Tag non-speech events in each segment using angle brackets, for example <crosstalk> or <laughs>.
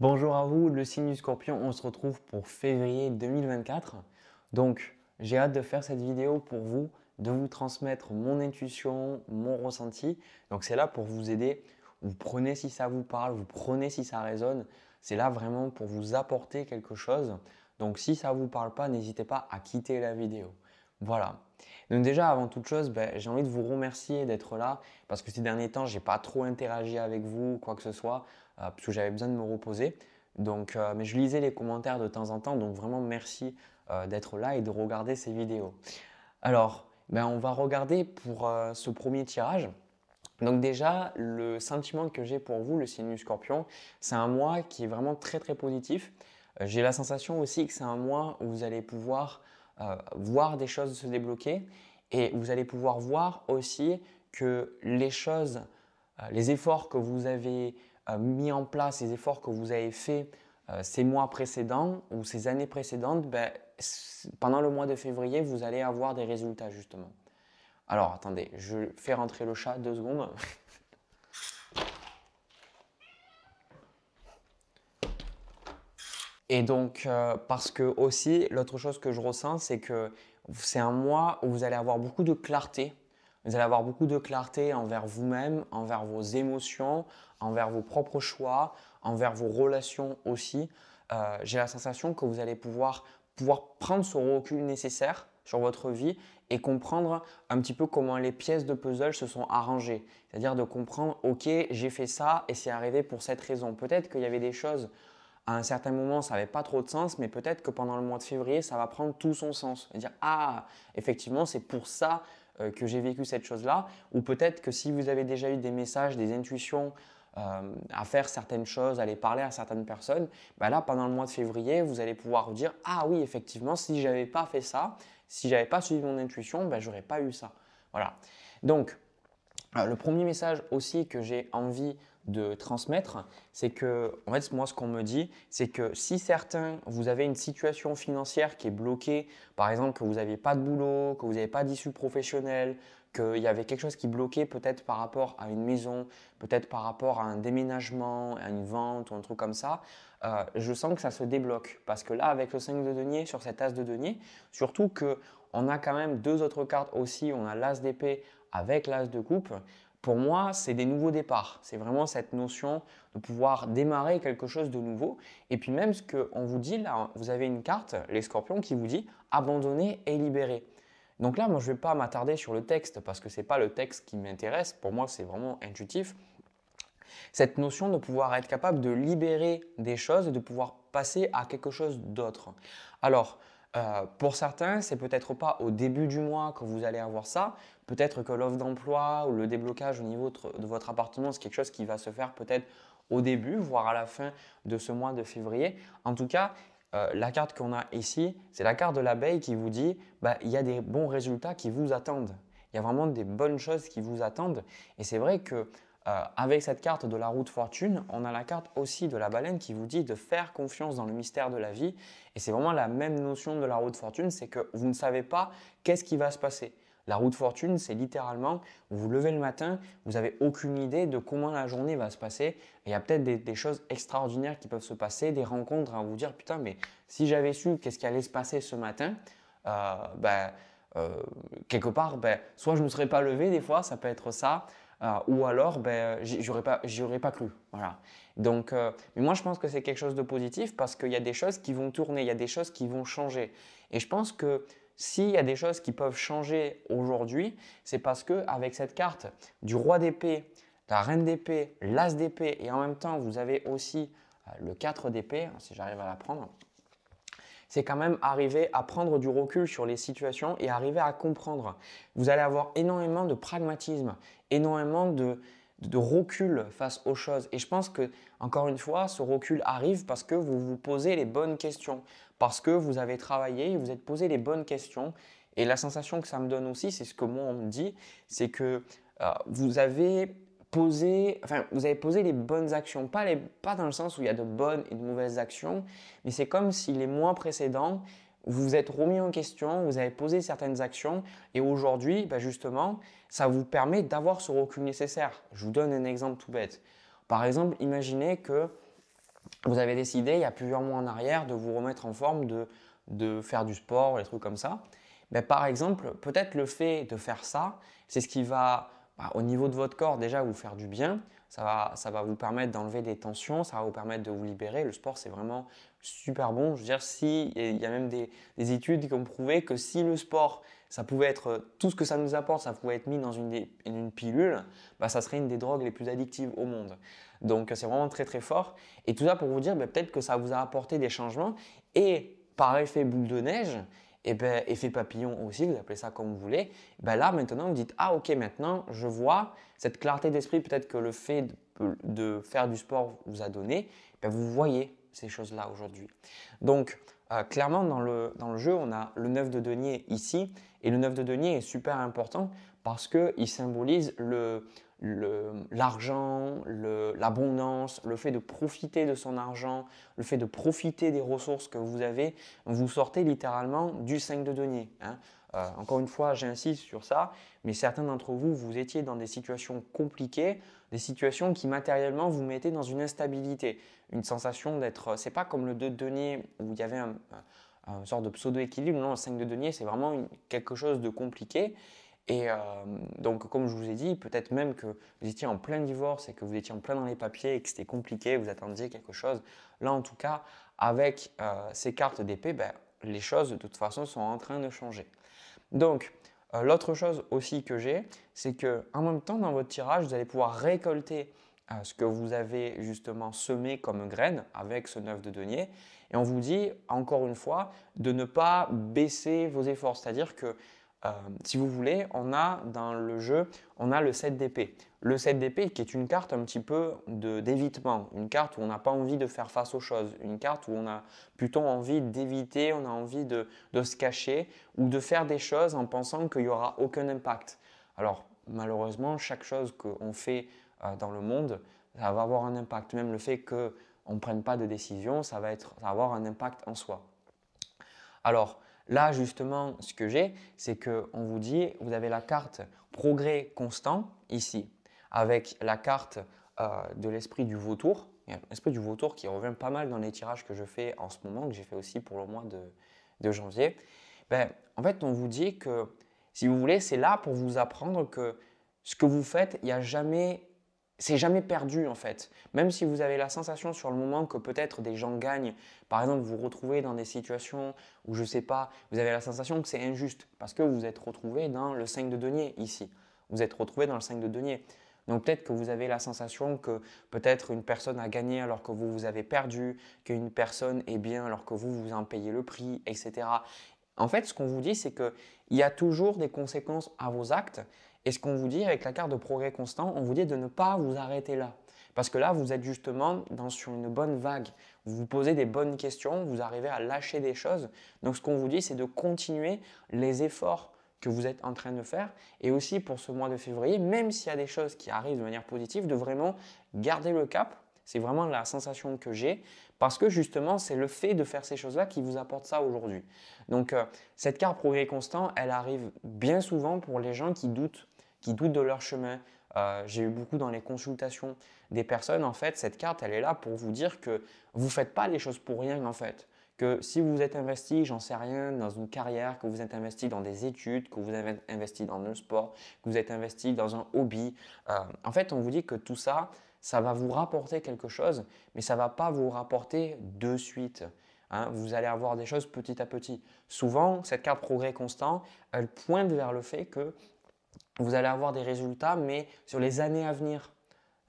Bonjour à vous, le signe du scorpion, on se retrouve pour février 2024. Donc j'ai hâte de faire cette vidéo pour vous, de vous transmettre mon intuition, mon ressenti. Donc c'est là pour vous aider, vous prenez si ça vous parle, vous prenez si ça résonne, c'est là vraiment pour vous apporter quelque chose. Donc si ça ne vous parle pas, n'hésitez pas à quitter la vidéo. Voilà. Donc déjà, avant toute chose, ben, j'ai envie de vous remercier d'être là parce que ces derniers temps, j'ai pas trop interagi avec vous, quoi que ce soit. Euh, parce que j'avais besoin de me reposer. Donc, euh, mais je lisais les commentaires de temps en temps, donc vraiment merci euh, d'être là et de regarder ces vidéos. Alors, ben, on va regarder pour ce premier tirage. Donc déjà, le sentiment que j'ai pour vous, le signe du scorpion, c'est un mois qui est vraiment très très positif. j'ai la sensation aussi que c'est un mois où vous allez pouvoir voir des choses se débloquer et vous allez pouvoir voir aussi que les choses, les efforts que vous avez mis en place, les efforts que vous avez faits euh, ces mois précédents ou ces années précédentes, ben, pendant le mois de février, vous allez avoir des résultats justement. Alors attendez, je fais rentrer le chat deux secondes. <laughs> Et donc, euh, parce que aussi, l'autre chose que je ressens, c'est que c'est un mois où vous allez avoir beaucoup de clarté. Vous allez avoir beaucoup de clarté envers vous-même, envers vos émotions, envers vos propres choix, envers vos relations aussi. Euh, j'ai la sensation que vous allez pouvoir, pouvoir prendre ce recul nécessaire sur votre vie et comprendre un petit peu comment les pièces de puzzle se sont arrangées. C'est-à-dire de comprendre, ok, j'ai fait ça et c'est arrivé pour cette raison. Peut-être qu'il y avait des choses à un certain moment, ça n'avait pas trop de sens, mais peut-être que pendant le mois de février, ça va prendre tout son sens. à dire, ah, effectivement, c'est pour ça euh, que j'ai vécu cette chose-là. Ou peut-être que si vous avez déjà eu des messages, des intuitions, euh, à faire certaines choses, à aller parler à certaines personnes, bah là, pendant le mois de février, vous allez pouvoir vous dire Ah oui, effectivement, si j'avais pas fait ça, si j'avais pas suivi mon intuition, je bah, j'aurais pas eu ça. Voilà. Donc, euh, le premier message aussi que j'ai envie de transmettre, c'est que, en fait, moi, ce qu'on me dit, c'est que si certains, vous avez une situation financière qui est bloquée, par exemple, que vous n'avez pas de boulot, que vous n'avez pas d'issue professionnelle, qu'il y avait quelque chose qui bloquait peut-être par rapport à une maison, peut-être par rapport à un déménagement, à une vente ou un truc comme ça, euh, je sens que ça se débloque. Parce que là, avec le 5 de denier, sur cet as de denier, surtout qu'on a quand même deux autres cartes aussi, on a l'as d'épée avec l'as de coupe, pour moi, c'est des nouveaux départs. C'est vraiment cette notion de pouvoir démarrer quelque chose de nouveau. Et puis même ce qu'on vous dit là, vous avez une carte, les scorpions, qui vous dit abandonner et libérer. Donc là, moi, je ne vais pas m'attarder sur le texte parce que ce n'est pas le texte qui m'intéresse. Pour moi, c'est vraiment intuitif. Cette notion de pouvoir être capable de libérer des choses et de pouvoir passer à quelque chose d'autre. Alors, euh, pour certains, c'est peut-être pas au début du mois que vous allez avoir ça. Peut-être que l'offre d'emploi ou le déblocage au niveau de votre appartement, c'est quelque chose qui va se faire peut-être au début, voire à la fin de ce mois de février. En tout cas, euh, la carte qu'on a ici, c'est la carte de l'abeille qui vous dit bah, il y a des bons résultats qui vous attendent. Il y a vraiment des bonnes choses qui vous attendent. Et c'est vrai que euh, avec cette carte de la de fortune, on a la carte aussi de la baleine qui vous dit de faire confiance dans le mystère de la vie. Et c'est vraiment la même notion de la de fortune, c'est que vous ne savez pas qu'est-ce qui va se passer. La roue de fortune, c'est littéralement, vous vous levez le matin, vous n'avez aucune idée de comment la journée va se passer. il y a peut-être des, choses extraordinaires qui peuvent se passer, des rencontres à vous dire, putain, mais si j'avais su qu'est-ce qui allait se passer ce matin, euh, ben, euh, quelque part, ben, soit je ne me serais pas levé des fois, ça peut être ça. Euh, ou alors ben j'aurais pas aurais pas cru voilà donc mais moi je pense que c'est quelque chose de positif parce qu'il y a des choses qui vont tourner il y a des choses qui vont changer et je pense que s'il y a des choses qui peuvent changer aujourd'hui, c'est parce que avec cette carte du roi d'épée, la reine d'épée, l'as d'épée et en même temps vous avez aussi euh, le 4 d'épée, hein, si j'arrive à la c'est quand même arriver à prendre du recul sur les situations et arriver à comprendre. Vous allez avoir énormément de pragmatisme, énormément de, de recul face aux choses. Et je pense que, encore une fois, ce recul arrive parce que vous vous posez les bonnes questions, parce que vous avez travaillé, vous êtes posé les bonnes questions. Et la sensation que ça me donne aussi, c'est ce que moi on me dit, c'est que euh, vous avez posé, enfin, vous avez posé les bonnes actions, pas, pas dans le sens où il y a de bonnes et de mauvaises actions, mais c'est comme si les mois précédents, vous vous êtes remis en question, vous avez posé certaines actions et aujourd'hui, bah, justement, ça vous permet d'avoir ce recul nécessaire. Je vous donne un exemple tout bête. Par exemple, imaginez que vous avez décidé il y a plusieurs mois en arrière de vous remettre en forme, de, faire du sport, des trucs comme ça. Mais par exemple, peut-être le fait de faire ça, c'est ce qui va bah, au niveau de votre corps, déjà vous faire du bien. Ça va, vous permettre d'enlever des tensions, ça va vous permettre de vous libérer. Le sport, c'est vraiment super bon. Je veux dire, il y a même des, études qui ont prouvé que si le sport, ça pouvait être euh, tout ce que ça nous apporte, ça pouvait être mis dans une, pilule, bah, ça serait une des drogues les plus addictives au monde. Donc, c'est vraiment très très fort. Et tout ça pour vous dire, bah, peut-être que ça vous a apporté des changements. Et par effet boule de neige, et eh ben, effet papillon aussi, vous appelez ça comme vous voulez, ben là maintenant vous dites ah ok maintenant je vois cette clarté d'esprit peut-être que le fait de, faire du sport vous a donné, ben, vous voyez ces choses-là aujourd'hui. Donc euh, clairement dans le, dans le jeu on a le 9 de denier ici et le 9 de denier est super important parce qu'il symbolise le, l'argent, l'abondance, le, fait de profiter de son argent, le fait de profiter des ressources que vous avez, vous sortez littéralement du 5 de denier. Hein. Euh, encore une fois, j'insiste sur ça, mais certains d'entre vous, vous étiez dans des situations compliquées, des situations qui matériellement vous mettaient dans une instabilité, une sensation d'être. Euh, c'est pas comme le 2 de denier où il y avait une sorte de pseudo-équilibre, non, le 5 de denier, c'est vraiment quelque chose de compliqué. Et euh, donc, comme je vous ai dit, peut-être même que vous étiez en plein divorce et que vous étiez en plein dans les papiers et que c'était compliqué, vous attendiez quelque chose. Là, en tout cas, avec euh, ces cartes d'épée, ben, les choses de toute façon sont en train de changer. Donc, euh, l'autre chose aussi que j'ai, c'est que en même temps, dans votre tirage, vous allez pouvoir récolter ce que vous avez justement semé comme graine avec ce 9 de denier. Et on vous dit, encore une fois, de ne pas baisser vos efforts. C'est-à-dire que euh, si vous voulez, on a dans le jeu, on a le 7 d'épée. Le 7 d'épée qui est une carte un petit peu d'évitement, une carte où on n'a pas envie de faire face aux choses, une carte où on a plutôt envie d'éviter, on a envie de, de, se cacher ou de faire des choses en pensant qu'il n'y aura aucun impact. Alors malheureusement, chaque chose qu'on fait euh, dans le monde, ça va avoir un impact. Même le fait qu'on ne prenne pas de décision, ça va, être, ça va avoir un impact en soi. Alors, Là, justement, ce que j'ai, c'est qu'on vous dit, vous avez la carte progrès constant ici, avec la carte euh, de l'esprit du vautour. L'esprit du vautour qui revient pas mal dans les tirages que je fais en ce moment, que j'ai fait aussi pour le mois de, janvier. Ben, en fait, on vous dit que, si vous voulez, c'est là pour vous apprendre que ce que vous faites, il n'y a jamais c'est jamais perdu en fait. Même si vous avez la sensation sur le moment que peut-être des gens gagnent, par exemple vous vous retrouvez dans des situations où je sais pas, vous avez la sensation que c'est injuste parce que vous êtes retrouvé dans le 5 de denier ici. Vous êtes retrouvé dans le 5 de denier. Donc peut-être que vous avez la sensation que peut-être une personne a gagné alors que vous vous avez perdu, qu'une personne est bien alors que vous vous en payez le prix, etc. En fait, ce qu'on vous dit, c'est qu'il y a toujours des conséquences à vos actes et ce qu'on vous dit avec la carte de progrès constant, on vous dit de ne pas vous arrêter là. Parce que là, vous êtes justement dans, sur une bonne vague. Vous vous posez des bonnes questions, vous arrivez à lâcher des choses. Donc ce qu'on vous dit, c'est de continuer les efforts que vous êtes en train de faire. Et aussi pour ce mois de février, même s'il y a des choses qui arrivent de manière positive, de vraiment garder le cap c'est vraiment la sensation que j'ai parce que justement, c'est le fait de faire ces choses-là qui vous apporte ça aujourd'hui. Donc, euh, cette carte progrès constant, elle arrive bien souvent pour les gens qui doutent, qui doutent de leur chemin. Euh, j'ai eu beaucoup dans les consultations des personnes, en fait, cette carte, elle est là pour vous dire que vous ne faites pas les choses pour rien, en fait. Que si vous êtes investi, j'en sais rien, dans une carrière, que vous êtes investi dans des études, que vous êtes investi dans le sport, que vous êtes investi dans un hobby, euh, en fait, on vous dit que tout ça, ça va vous rapporter quelque chose, mais ça ne va pas vous rapporter de suite. Hein. vous allez avoir des choses petit à petit. Souvent, cette carte progrès constant, elle pointe vers le fait que vous allez avoir des résultats, mais sur les années à venir.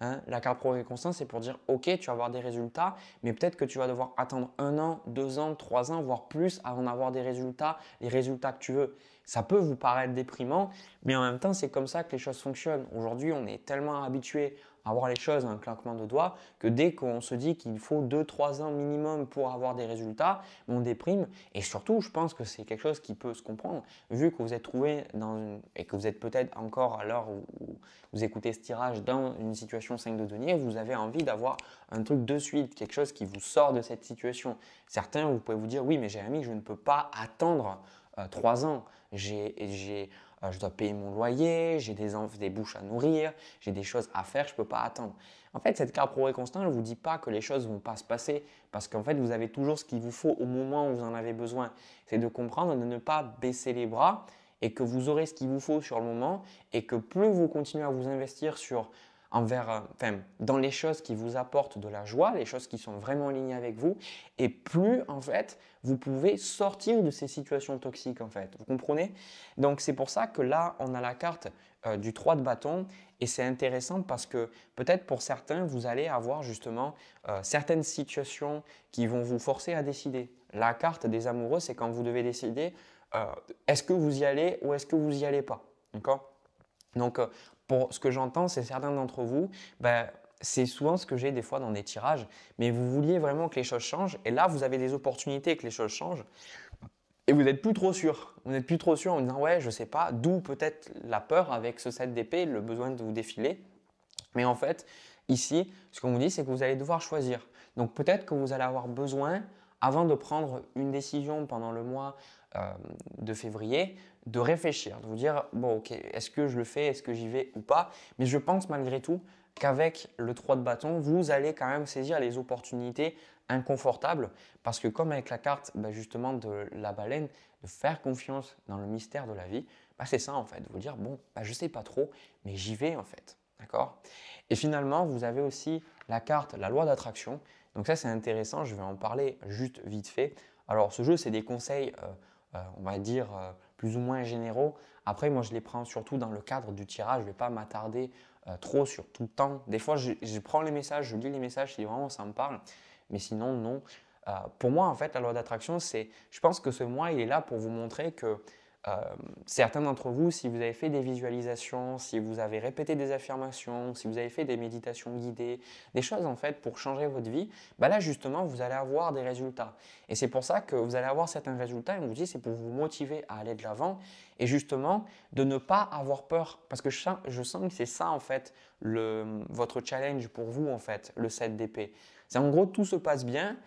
Hein. la carte progrès constant, c'est pour dire, OK, tu vas avoir des résultats, mais peut-être que tu vas devoir attendre un an, deux ans, trois ans, voire plus avant d'avoir des résultats, les résultats que tu veux. Ça peut vous paraître déprimant, mais en même temps, c'est comme ça que les choses fonctionnent. Aujourd'hui, on est tellement habitué avoir les choses un claquement de doigts que dès qu'on se dit qu'il faut 2-3 ans minimum pour avoir des résultats, on déprime. Et surtout, je pense que c'est quelque chose qui peut se comprendre, vu que vous êtes trouvé dans et que vous êtes peut-être encore à l'heure où vous écoutez ce tirage dans une situation 5 de denier, vous avez envie d'avoir un truc de suite, quelque chose qui vous sort de cette situation. Certains, vous pouvez vous dire, oui, mais Jérémy, je ne peux pas attendre euh, trois 3 ans. J'ai euh, je dois payer mon loyer, j'ai des, des bouches à nourrir, j'ai des choses à faire, je ne peux pas attendre. En fait, cette carte progrès constant ne vous dit pas que les choses ne vont pas se passer parce qu'en fait, vous avez toujours ce qu'il vous faut au moment où vous en avez besoin. C'est de comprendre de ne pas baisser les bras et que vous aurez ce qu'il vous faut sur le moment et que plus vous continuez à vous investir sur envers, euh, enfin, dans les choses qui vous apportent de la joie, les choses qui sont vraiment en ligne avec vous, et plus en fait vous pouvez sortir de ces situations toxiques en fait. Vous comprenez Donc c'est pour ça que là on a la carte euh, du 3 de bâton et c'est intéressant parce que peut-être pour certains vous allez avoir justement euh, certaines situations qui vont vous forcer à décider. La carte des amoureux c'est quand vous devez décider est-ce que vous y allez ou est-ce que vous y allez pas. D'accord donc, ce que j'entends, c'est certains d'entre vous, bah, c'est souvent ce que j'ai des fois dans des tirages, mais vous vouliez vraiment que les choses changent, et là, vous avez des opportunités que les choses changent, et vous n'êtes plus trop sûr. Vous n'êtes plus trop sûr en disant, ouais, je sais pas, d'où peut-être la peur avec ce set d'épée, le besoin de vous défiler. Mais en fait, ici, ce qu'on vous dit, c'est que vous allez devoir choisir. Donc peut-être que vous allez avoir besoin, avant de prendre une décision pendant le mois euh, de février, de réfléchir, de vous dire, bon, ok, est-ce que je le fais, est-ce que j'y vais ou pas Mais je pense malgré tout qu'avec le 3 de bâton, vous allez quand même saisir les opportunités inconfortables, parce que comme avec la carte bah, justement de la baleine, de faire confiance dans le mystère de la vie, bah, c'est ça en fait, de vous dire, bon, bah je sais pas trop, mais j'y vais en fait. D'accord Et finalement, vous avez aussi la carte, la loi d'attraction. Donc ça, c'est intéressant, je vais en parler juste vite fait. Alors ce jeu, c'est des conseils, euh, euh, on va dire, euh, plus ou moins généraux. Après, moi, je les prends surtout dans le cadre du tirage. Je ne vais pas m'attarder euh, trop sur tout le temps. Des fois, je, prends les messages, je lis les messages si vraiment ça me parle. Mais sinon, non. Euh, pour moi, en fait, la loi d'attraction, c'est, je pense que ce moi, il est là pour vous montrer que euh, certains d'entre vous, si vous avez fait des visualisations, si vous avez répété des affirmations, si vous avez fait des méditations guidées, des choses en fait pour changer votre vie, bah là justement vous allez avoir des résultats. Et c'est pour ça que vous allez avoir certains résultats, et on vous dit c'est pour vous motiver à aller de l'avant et justement de ne pas avoir peur. Parce que je sens, que c'est ça en fait votre challenge pour vous en fait, le 7 d'épée. C'est en gros tout se passe bien,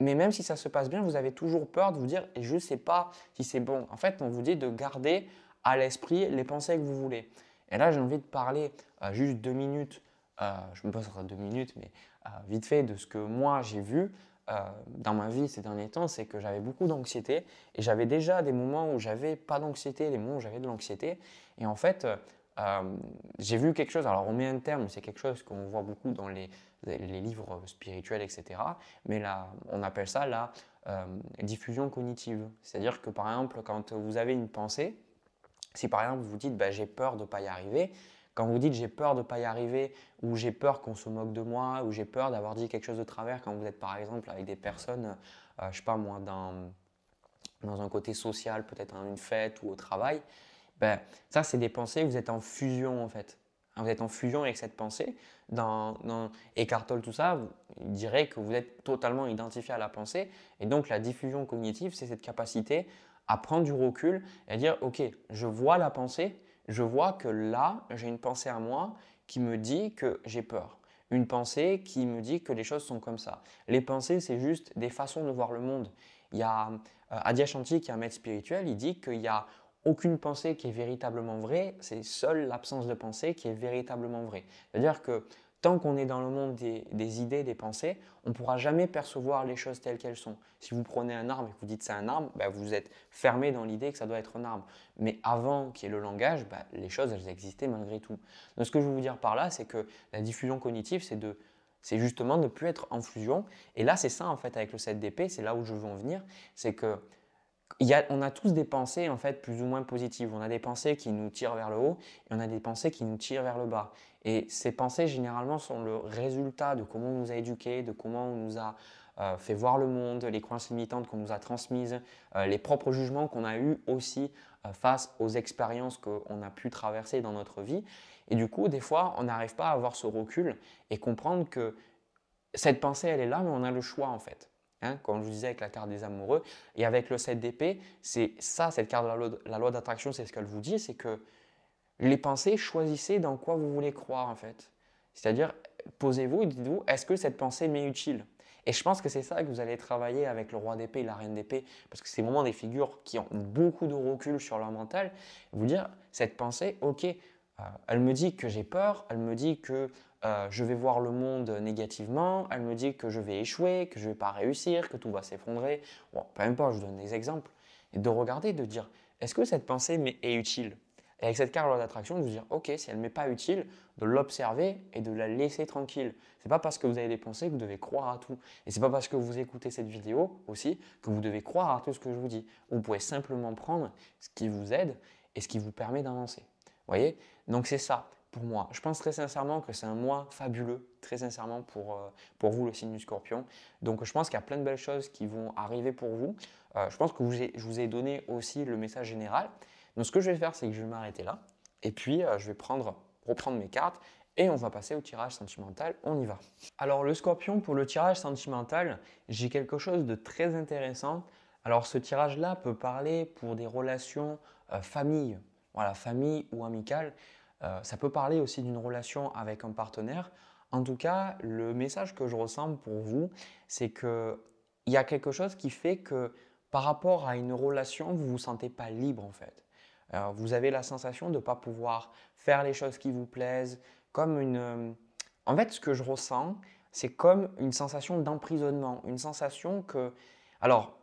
mais même si ça se passe bien, vous avez toujours peur de vous dire je ne sais pas si c'est bon. En fait, on vous dit de garder à l'esprit les pensées que vous voulez. Et là, j'ai envie de parler euh, juste deux minutes, euh, je me passe deux minutes, mais euh, vite fait de ce que moi j'ai vu dans ma vie ces derniers temps, c'est que j'avais beaucoup d'anxiété et j'avais déjà des moments où j'avais pas d'anxiété, les moments où j'avais de l'anxiété. Et en fait, euh, j'ai vu quelque chose, alors on met un terme, c'est quelque chose qu'on voit beaucoup dans les, livres spirituels, etc. Mais là, on appelle ça la euh, diffusion cognitive. C'est-à-dire que par exemple, quand vous avez une pensée, si par exemple vous dites bah, j'ai peur de ne pas y arriver, quand vous dites j'ai peur de ne pas y arriver, ou j'ai peur qu'on se moque de moi, ou j'ai peur d'avoir dit quelque chose de travers, quand vous êtes par exemple avec des personnes, je euh, je sais pas moi, dans, dans un côté social, peut-être à hein, une fête ou au travail, ben, ça, c'est des pensées, vous êtes en fusion en fait. Hein, vous êtes en fusion avec cette pensée. Dans, dans Eckhart Tolle, tout ça, il dirait que vous êtes totalement identifié à la pensée. Et donc, la diffusion cognitive, c'est cette capacité à prendre du recul et à dire Ok, je vois la pensée, je vois que là, j'ai une pensée à moi qui me dit que j'ai peur. Une pensée qui me dit que les choses sont comme ça. Les pensées, c'est juste des façons de voir le monde. Il y a euh, Adyashanti qui est un maître spirituel, il dit qu'il y a aucune pensée qui est véritablement vraie, c'est seule l'absence de pensée qui est véritablement vraie. C'est-à-dire que tant qu'on est dans le monde des, idées, des pensées, on ne pourra jamais percevoir les choses telles qu'elles sont. Si vous prenez un arbre et que vous dites c'est un arbre, bah, vous êtes fermé dans l'idée que ça doit être un arbre. Mais avant qu'il y ait le langage, bah, les choses, elles existaient malgré tout. Donc ce que je veux vous dire par là, c'est que la diffusion cognitive, c'est de c'est justement de ne plus être en fusion. Et là, c'est ça, en fait, avec le 7DP, c'est là où je veux en venir, c'est que on a tous des pensées en fait plus ou moins positives. On a des pensées qui nous tirent vers le haut et on a des pensées qui nous tirent vers le bas. Et ces pensées généralement sont le résultat de comment on nous a éduqués, de comment on nous a euh, fait voir le monde, les croyances limitantes qu'on nous a transmises, euh, les propres jugements qu'on a eus aussi euh, face aux expériences qu'on a pu traverser dans notre vie. Et du coup, des fois, on n'arrive pas à avoir ce recul et comprendre que cette pensée, elle est là, mais on a le choix en fait. Hein, comme je vous disais avec la carte des amoureux. Et avec le 7 d'épée, c'est ça, cette carte de la loi, la loi d'attraction, c'est ce qu'elle vous dit, c'est que les pensées, choisissez dans quoi vous voulez croire en fait. C'est-à-dire, posez-vous et dites-vous, est-ce que cette pensée m'est utile et je pense que c'est ça que vous allez travailler avec le roi d'épée et la reine d'épée, parce que c'est vraiment des figures qui ont beaucoup de recul sur leur mental. Vous dire, cette pensée, ok, euh, elle me dit que j'ai peur, elle me dit que euh, je vais voir le monde négativement, elle me dit que je vais échouer, que je ne vais pas réussir, que tout va s'effondrer. Bon, peu importe, je donne des exemples. Et de regarder, de dire, est-ce que cette pensée est utile Et avec cette carte d'attraction, de vous dire, ok, si elle ne m'est pas utile, de l'observer et de la laisser tranquille. Ce n'est pas parce que vous avez des pensées que vous devez croire à tout. Et ce n'est pas parce que vous écoutez cette vidéo aussi que vous devez croire à tout ce que je vous dis. Vous pouvez simplement prendre ce qui vous aide et ce qui vous permet d'avancer. Vous voyez Donc c'est ça pour moi. Je pense très sincèrement que c'est un mois fabuleux, très sincèrement pour, euh, pour vous, le signe du scorpion. Donc je pense qu'il y a plein de belles choses qui vont arriver pour vous. Euh, je pense que vous je vous ai donné aussi le message général. Donc ce que je vais faire, c'est que je vais m'arrêter là. Et puis euh, je vais prendre, reprendre mes cartes et on va passer au tirage sentimental. On y va. Alors le scorpion, pour le tirage sentimental, j'ai quelque chose de très intéressant. Alors ce tirage-là peut parler pour des relations famille, voilà, famille ou amicale. Euh, ça peut parler aussi d'une relation avec un partenaire. En tout cas, le message que je ressens pour vous, c'est qu'il y a quelque chose qui fait que par rapport à une relation, vous ne vous sentez pas libre en fait. Euh, vous avez la sensation de ne pas pouvoir faire les choses qui vous plaisent, comme une... Euh, en fait, ce que je ressens, c'est comme une sensation d'emprisonnement, une sensation que... Alors,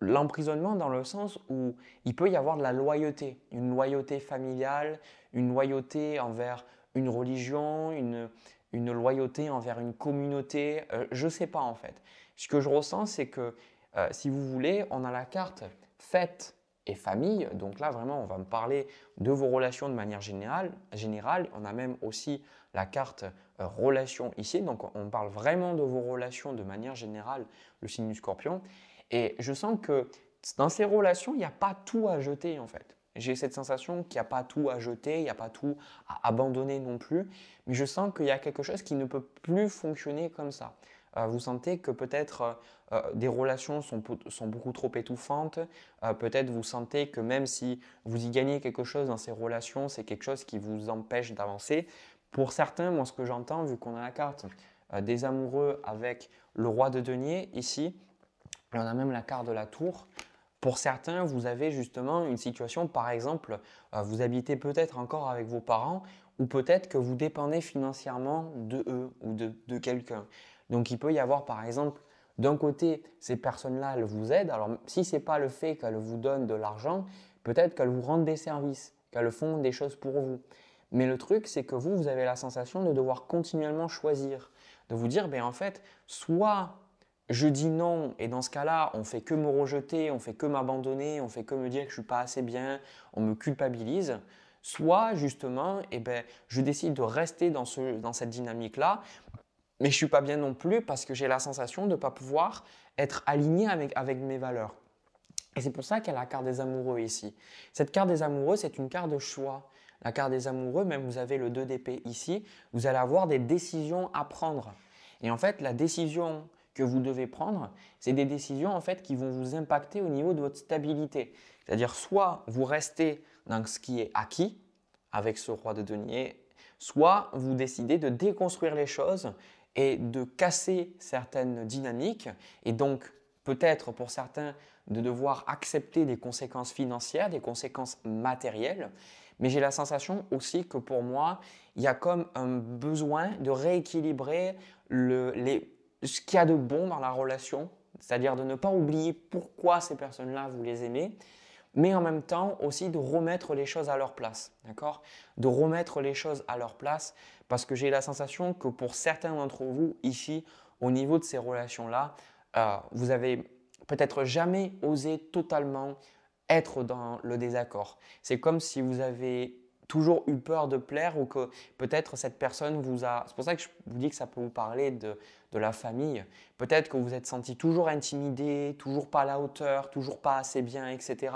l'emprisonnement dans le sens où il peut y avoir de la loyauté, une loyauté familiale, une loyauté envers une religion, une, une loyauté envers une communauté, euh, je ne sais pas en fait. Ce que je ressens, c'est que euh, si vous voulez, on a la carte fête et famille. Donc là, vraiment, on va me parler de vos relations de manière générale. générale. On a même aussi la carte euh, relation ici. Donc on parle vraiment de vos relations de manière générale, le signe du scorpion. Et je sens que dans ces relations, il n'y a pas tout à jeter en fait. J'ai cette sensation qu'il n'y a pas tout à jeter, il n'y a pas tout à abandonner non plus, mais je sens qu'il y a quelque chose qui ne peut plus fonctionner comme ça. Euh, vous sentez que peut-être euh, euh, des relations sont, sont, beaucoup trop étouffantes, peut-être vous sentez que même si vous y gagnez quelque chose dans ces relations, c'est quelque chose qui vous empêche d'avancer. Pour certains, moi ce que j'entends, vu qu'on a la carte des amoureux avec le roi de denier ici, on a même la carte de la tour. Pour certains, vous avez justement une situation, par exemple, euh, vous habitez peut-être encore avec vos parents ou peut-être que vous dépendez financièrement de eux ou de, quelqu'un. Donc il peut y avoir, par exemple, d'un côté, ces personnes-là, elles vous aident. Alors si ce n'est pas le fait qu'elles vous donnent de l'argent, peut-être qu'elles vous rendent des services, qu'elles font des choses pour vous. Mais le truc, c'est que vous, vous avez la sensation de devoir continuellement choisir, de vous dire, ben en fait, soit je dis non et dans ce cas-là, on fait que me rejeter, on fait que m'abandonner, on fait que me dire que je suis pas assez bien, on me culpabilise. Soit justement, eh ben, je décide de rester dans, ce, dans cette dynamique-là, mais je suis pas bien non plus parce que j'ai la sensation de ne pas pouvoir être aligné avec, avec mes valeurs. Et c'est pour ça qu'il y a la carte des amoureux ici. Cette carte des amoureux, c'est une carte de choix. La carte des amoureux, même vous avez le 2 d'épée ici, vous allez avoir des décisions à prendre. Et en fait, la décision que vous devez prendre, c'est des décisions en fait qui vont vous impacter au niveau de votre stabilité. C'est-à-dire soit vous restez dans ce qui est acquis avec ce roi de denier, soit vous décidez de déconstruire les choses et de casser certaines dynamiques et donc peut-être pour certains de devoir accepter des conséquences financières, des conséquences matérielles, mais j'ai la sensation aussi que pour moi, il y a comme un besoin de rééquilibrer le, les, ce qu'il y a de bon dans la relation, c'est-à-dire de ne pas oublier pourquoi ces personnes-là vous les aimez, mais en même temps aussi de remettre les choses à leur place, d'accord De remettre les choses à leur place, parce que j'ai la sensation que pour certains d'entre vous ici, au niveau de ces relations-là, euh, vous avez peut-être jamais osé totalement être dans le désaccord. C'est comme si vous avez toujours eu peur de plaire ou que peut-être cette personne vous a... C'est pour ça que je vous dis que ça peut vous parler de, la famille. Peut-être que vous êtes senti toujours intimidé, toujours pas à la hauteur, toujours pas assez bien, etc.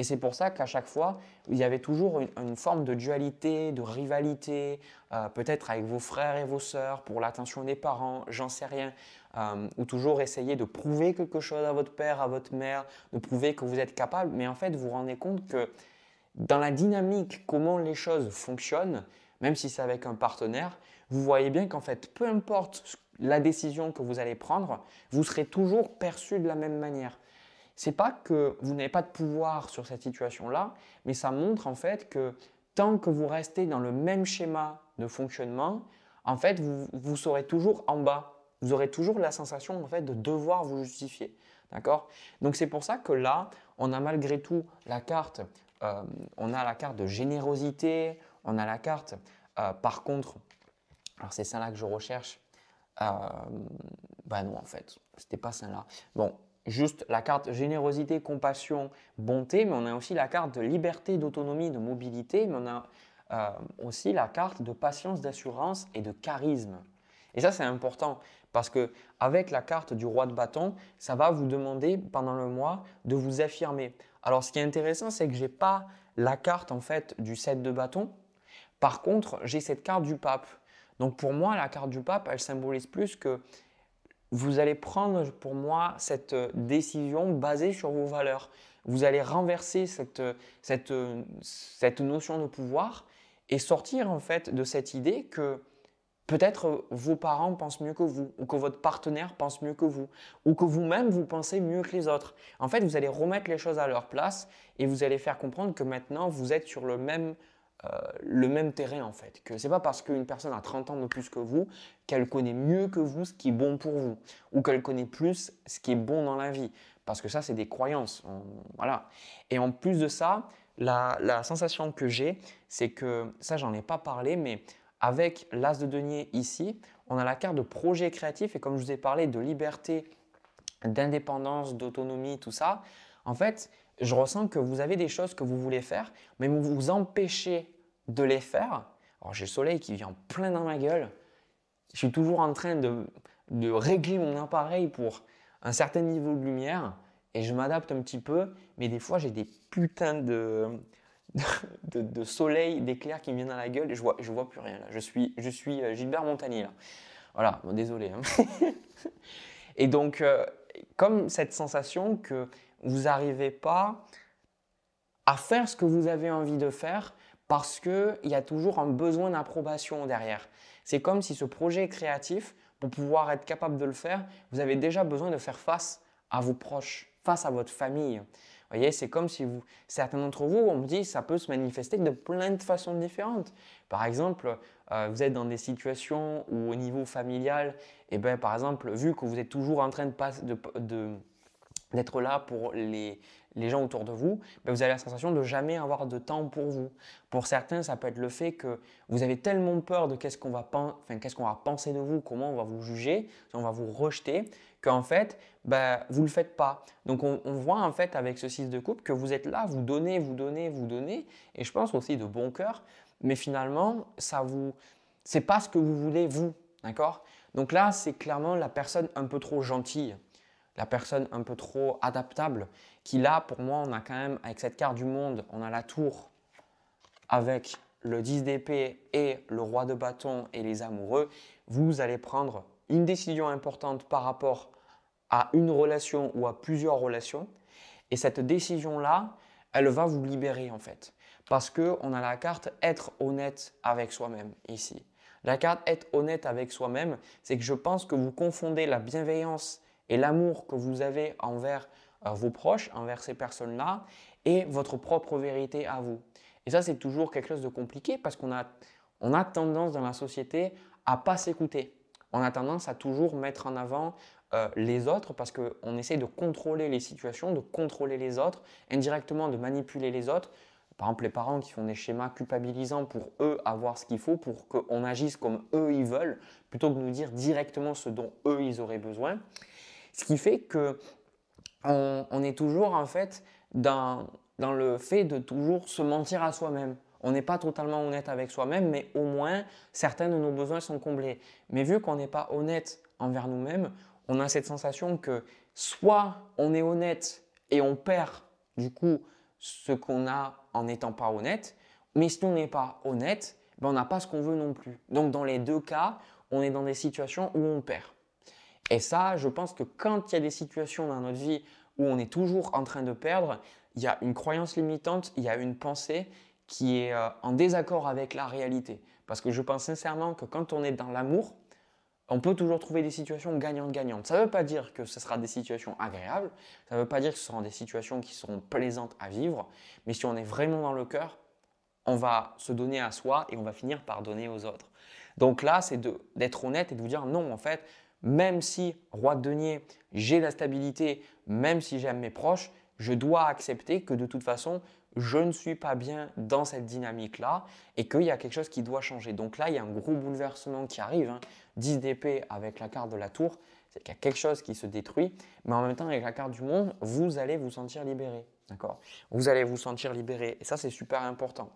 Et c'est pour ça qu'à chaque fois, il y avait toujours une, forme de dualité, de rivalité, euh, peut-être avec vos frères et vos sœurs, pour l'attention des parents, j'en sais rien. Euh, ou toujours essayer de prouver quelque chose à votre père, à votre mère, de prouver que vous êtes capable. Mais en fait, vous vous rendez compte que dans la dynamique, comment les choses fonctionnent, même si c'est avec un partenaire, vous voyez bien qu'en fait, peu importe la décision que vous allez prendre, vous serez toujours perçu de la même manière. C'est pas que vous n'avez pas de pouvoir sur cette situation-là, mais ça montre en fait que tant que vous restez dans le même schéma de fonctionnement, en fait, vous, vous serez toujours en bas. Vous aurez toujours la sensation en fait de devoir vous justifier. D'accord Donc c'est pour ça que là, on a malgré tout la carte euh, on a la carte de générosité, on a la carte, euh, par contre, alors c'est ça là que je recherche. Ben non, en fait, c'était pas ça là. Bon, juste la carte générosité, compassion, bonté, mais on a aussi la carte de liberté, d'autonomie, de mobilité, mais on a aussi la carte de patience, d'assurance et de charisme. Et ça, c'est important parce que avec la carte du roi de bâton, ça va vous demander pendant le mois de vous affirmer. Alors, ce qui est intéressant, c'est que j'ai pas la carte en fait du 7 de bâton. Par contre, j'ai cette carte du pape. Donc pour moi, la carte du pape, elle symbolise plus que vous allez prendre pour moi cette euh, décision basée sur vos valeurs. Vous allez renverser cette, euh, euh, cette notion de pouvoir et sortir en fait de cette idée que Peut-être euh, vos parents pensent mieux que vous, ou que votre partenaire pense mieux que vous, ou que vous-même vous pensez mieux que les autres. En fait, vous allez remettre les choses à leur place et vous allez faire comprendre que maintenant vous êtes sur le même, euh, le même terrain en fait. Que c'est pas parce qu'une personne a 30 ans de plus que vous qu'elle connaît mieux que vous ce qui est bon pour vous, ou qu'elle connaît plus ce qui est bon dans la vie. Parce que ça, c'est des croyances. voilà. Et en plus de ça, la, la sensation que j'ai, c'est que ça, j'en ai pas parlé, mais avec l'as de denier ici, on a la carte de projet créatif et comme je vous ai parlé de liberté, d'indépendance, d'autonomie, tout ça, en fait, je ressens que vous avez des choses que vous voulez faire, mais vous vous empêchez de les faire. Alors j'ai le soleil qui vient plein dans ma gueule. Je suis toujours en train de, de régler mon appareil pour un certain niveau de lumière et je m'adapte un petit peu, mais des fois j'ai des putains de, <laughs> de, soleil, d'éclairs qui me viennent dans la gueule et je vois, je vois plus rien. Là. Je suis, je suis euh, Gilbert Montagnier. Là. Voilà, désolé. Hein. <laughs> et donc, euh, comme cette sensation que vous n'arrivez pas à faire ce que vous avez envie de faire parce qu'il y a toujours un besoin d'approbation derrière. C'est comme si ce projet créatif, pour pouvoir être capable de le faire, vous avez déjà besoin de faire face à vos proches, face à votre famille voyez, c'est comme si vous, certains d'entre vous, on me dit, ça peut se manifester de plein de façons différentes. Par exemple, euh, vous êtes dans des situations où au niveau familial, et eh ben, par exemple, vu que vous êtes toujours en train de, d'être là pour les, gens autour de vous, ben, vous avez la sensation de jamais avoir de temps pour vous. Pour certains, ça peut être le fait que vous avez tellement peur de ce qu'on va, qu'est-ce qu'on va penser de vous, comment on va vous juger, on va vous rejeter, qu'en fait, ben, vous ne le faites pas. Donc on, voit en fait avec ce 6 de coupe que vous êtes là, vous donnez, vous donnez, vous donnez, et je pense aussi de bon cœur, mais finalement, ça vous, c'est pas ce que vous voulez vous, d'accord Donc là, c'est clairement la personne un peu trop gentille, la personne un peu trop adaptable, qui là, pour moi, on a quand même, avec cette carte du monde, on a la tour avec le 10 d'épée et le roi de bâton et les amoureux, vous allez prendre une décision importante par rapport à une relation ou à plusieurs relations. Et cette décision-là, elle va vous libérer en fait. Parce qu'on a la carte être honnête avec soi-même ici. La carte être honnête avec soi-même, c'est que je pense que vous confondez la bienveillance et l'amour que vous avez envers euh, vos proches, envers ces personnes-là, et votre propre vérité à vous. Et ça, c'est toujours quelque chose de compliqué parce qu'on a, on a tendance dans la société à pas s'écouter. On a tendance à toujours mettre en avant euh, les autres parce qu'on essaie de contrôler les situations, de contrôler les autres, indirectement de manipuler les autres. Par exemple, les parents qui font des schémas culpabilisants pour eux avoir ce qu'il faut, pour qu'on agisse comme eux ils veulent, plutôt que de nous dire directement ce dont eux ils auraient besoin. Ce qui fait que on, est toujours en fait dans le fait de toujours se mentir à soi-même. On n'est pas totalement honnête avec soi-même, mais au moins certains de nos besoins sont comblés. Mais vu qu'on n'est pas honnête envers nous-mêmes, on a cette sensation que soit on est honnête et on perd du coup ce qu'on a en n'étant pas honnête, mais si on n'est pas honnête, ben on n'a pas ce qu'on veut non plus. Donc dans les deux cas, on est dans des situations où on perd. Et ça, je pense que quand il y a des situations dans notre vie où on est toujours en train de perdre, il y a une croyance limitante, il y a une pensée qui est euh, en désaccord avec la réalité. Parce que je pense sincèrement que quand on est dans l'amour, on peut toujours trouver des situations gagnantes-gagnantes. Ça ne veut pas dire que ce sera des situations agréables, ça ne veut pas dire que ce seront des situations qui seront plaisantes à vivre, mais si on est vraiment dans le cœur, on va se donner à soi et on va finir par donner aux autres. Donc là, c'est d'être honnête et de vous dire non, en fait, même si, roi de denier, j'ai la stabilité, même si j'aime mes proches, je dois accepter que de toute façon, je ne suis pas bien dans cette dynamique-là et qu'il y a quelque chose qui doit changer. Donc là, il y a un gros bouleversement qui arrive. Hein. 10 d'épée avec la carte de la tour, c'est qu'il y a quelque chose qui se détruit, mais en même temps, avec la carte du monde, vous allez vous sentir libéré. D'accord Vous allez vous sentir libéré. Et ça, c'est super important.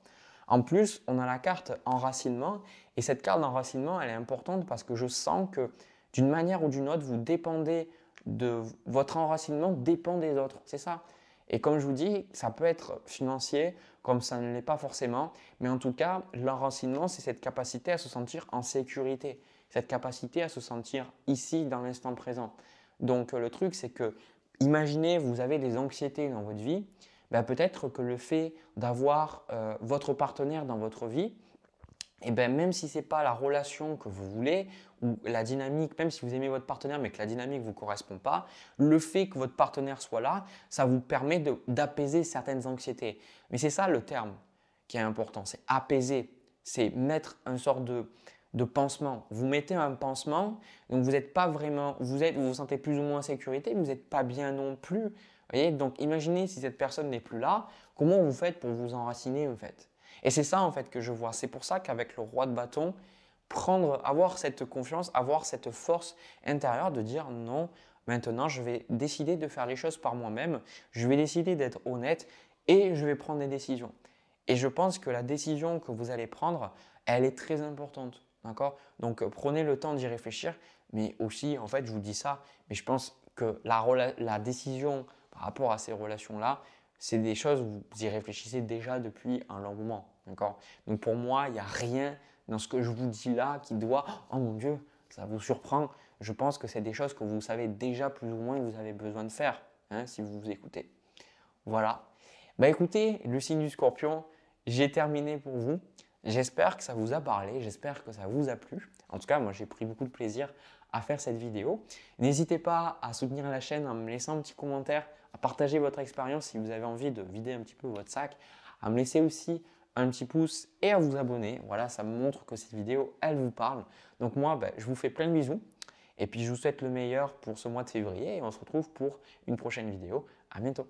En plus, on a la carte enracinement. Et cette carte d'enracinement, elle est importante parce que je sens que d'une manière ou d'une autre, vous dépendez de votre enracinement dépend des autres. C'est ça. Et comme je vous dis, ça peut être financier, comme ça ne l'est pas forcément. Mais en tout cas, l'enracinement, c'est cette capacité à se sentir en sécurité cette capacité à se sentir ici, dans l'instant présent. Donc euh, le truc, c'est que, imaginez, vous avez des anxiétés dans votre vie, ben, peut-être que le fait d'avoir euh, votre partenaire dans votre vie, et eh ben, même si ce n'est pas la relation que vous voulez, ou la dynamique, même si vous aimez votre partenaire mais que la dynamique ne vous correspond pas, le fait que votre partenaire soit là, ça vous permet d'apaiser certaines anxiétés. Mais c'est ça le terme qui est important, c'est apaiser, c'est mettre un sort de, de pansement. Vous mettez un pansement, donc vous n'êtes pas vraiment, vous êtes, vous, vous sentez plus ou moins en sécurité, vous n'êtes pas bien non plus. Voyez donc imaginez si cette personne n'est plus là, comment vous faites pour vous enraciner en fait Et c'est ça en fait que je vois. C'est pour ça qu'avec le roi de bâton, prendre, avoir cette confiance, avoir cette force intérieure de dire non. Maintenant, je vais décider de faire les choses par moi-même. Je vais décider d'être honnête et je vais prendre des décisions. Et je pense que la décision que vous allez prendre, elle est très importante. Donc euh, prenez le temps d'y réfléchir, mais aussi, en fait, je vous dis ça, mais je pense que la, décision par rapport à ces relations-là, c'est des choses où vous y réfléchissez déjà depuis un long moment. Donc pour moi, il n'y a rien dans ce que je vous dis là qui doit, oh mon Dieu, ça vous surprend. Je pense que c'est des choses que vous savez déjà plus ou moins que vous avez besoin de faire, hein, si vous vous écoutez. Voilà. Bah, écoutez, le signe du scorpion, j'ai terminé pour vous. J'espère que ça vous a parlé, j'espère que ça vous a plu. En tout cas, moi j'ai pris beaucoup de plaisir à faire cette vidéo. N'hésitez pas à soutenir la chaîne en me laissant un petit commentaire, à partager votre expérience si vous avez envie de vider un petit peu votre sac, à me laisser aussi un petit pouce et à vous abonner. Voilà, ça me montre que cette vidéo, elle vous parle. Donc moi, bah, je vous fais plein de bisous et puis je vous souhaite le meilleur pour ce mois de février et on se retrouve pour une prochaine vidéo. À bientôt.